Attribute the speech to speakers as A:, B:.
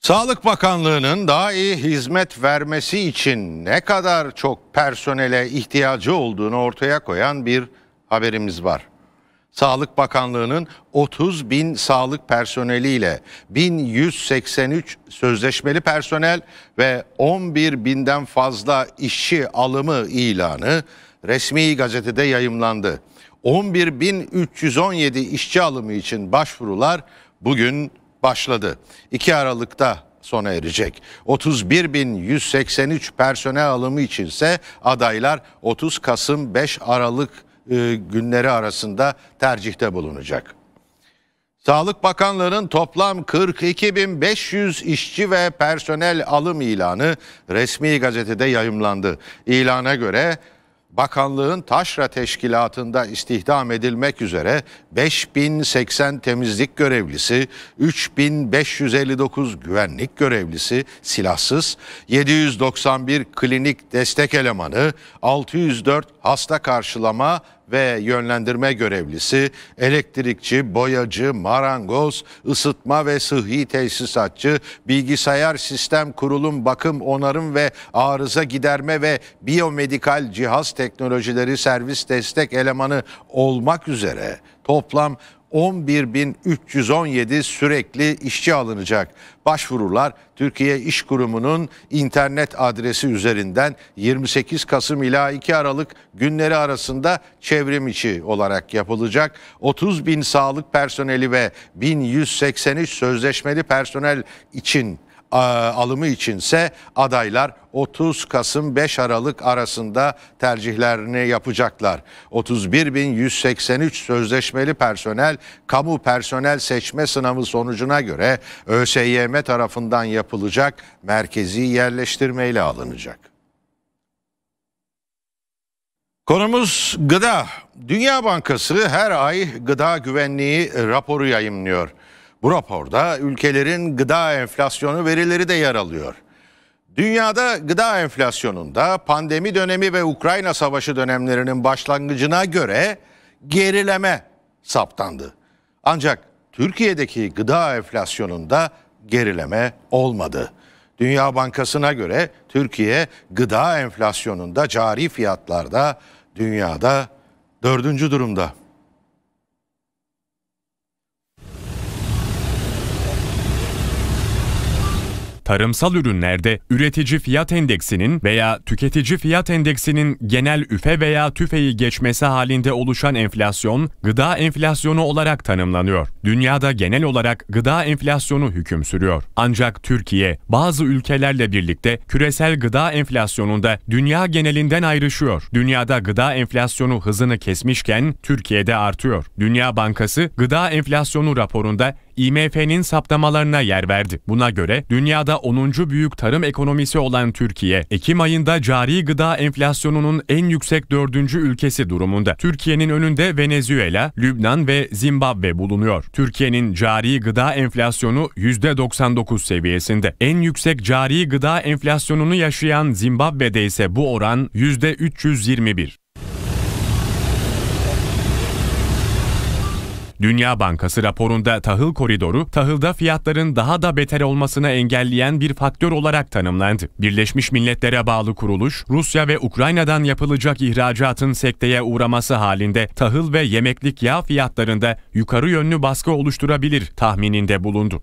A: Sağlık Bakanlığı'nın daha iyi hizmet vermesi için ne kadar çok personele ihtiyacı olduğunu ortaya koyan bir haberimiz var. Sağlık Bakanlığı'nın 30 bin sağlık personeliyle 1183 sözleşmeli personel ve 11 binden fazla işçi alımı ilanı resmi gazetede yayımlandı. 11.317 işçi alımı için başvurular bugün başladı. 2 Aralık'ta sona erecek. 31.183 personel alımı içinse adaylar 30 Kasım 5 Aralık e, günleri arasında tercihte bulunacak. Sağlık Bakanlığı'nın toplam 42.500 işçi ve personel alım ilanı resmi gazetede yayımlandı. İlana göre bakanlığın taşra teşkilatında istihdam edilmek üzere 5080 temizlik görevlisi, 3559 güvenlik görevlisi silahsız, 791 klinik destek elemanı, 604 hasta karşılama ve yönlendirme görevlisi, elektrikçi, boyacı, marangoz, ısıtma ve sıhhi tesisatçı, bilgisayar sistem kurulum, bakım, onarım ve arıza giderme ve biyomedikal cihaz teknolojileri servis destek elemanı olmak üzere toplam 11.317 sürekli işçi alınacak. Başvurular Türkiye İş Kurumu'nun internet adresi üzerinden 28 Kasım ila 2 Aralık günleri arasında çevrim içi olarak yapılacak. 30 bin sağlık personeli ve 1183 sözleşmeli personel için alımı içinse adaylar 30 Kasım 5 Aralık arasında tercihlerini yapacaklar. 31.183 sözleşmeli personel kamu personel seçme sınavı sonucuna göre ÖSYM tarafından yapılacak merkezi yerleştirmeyle alınacak. Konumuz gıda. Dünya Bankası her ay gıda güvenliği raporu yayımlıyor. Bu raporda ülkelerin gıda enflasyonu verileri de yer alıyor. Dünyada gıda enflasyonunda pandemi dönemi ve Ukrayna Savaşı dönemlerinin başlangıcına göre gerileme saptandı. Ancak Türkiye'deki gıda enflasyonunda gerileme olmadı. Dünya Bankası'na göre Türkiye gıda enflasyonunda cari fiyatlarda dünyada dördüncü durumda.
B: tarımsal ürünlerde üretici fiyat endeksinin veya tüketici fiyat endeksinin genel üfe veya tüfeyi geçmesi halinde oluşan enflasyon gıda enflasyonu olarak tanımlanıyor. Dünyada genel olarak gıda enflasyonu hüküm sürüyor. Ancak Türkiye bazı ülkelerle birlikte küresel gıda enflasyonunda dünya genelinden ayrışıyor. Dünyada gıda enflasyonu hızını kesmişken Türkiye'de artıyor. Dünya Bankası gıda enflasyonu raporunda IMF'nin saptamalarına yer verdi. Buna göre dünyada 10. büyük tarım ekonomisi olan Türkiye, Ekim ayında cari gıda enflasyonunun en yüksek 4. ülkesi durumunda. Türkiye'nin önünde Venezuela, Lübnan ve Zimbabwe bulunuyor. Türkiye'nin cari gıda enflasyonu %99 seviyesinde. En yüksek cari gıda enflasyonunu yaşayan Zimbabwe'de ise bu oran %321. Dünya Bankası raporunda tahıl koridoru, tahılda fiyatların daha da beter olmasına engelleyen bir faktör olarak tanımlandı. Birleşmiş Milletler'e bağlı kuruluş, Rusya ve Ukrayna'dan yapılacak ihracatın sekteye uğraması halinde tahıl ve yemeklik yağ fiyatlarında yukarı yönlü baskı oluşturabilir tahmininde bulundu.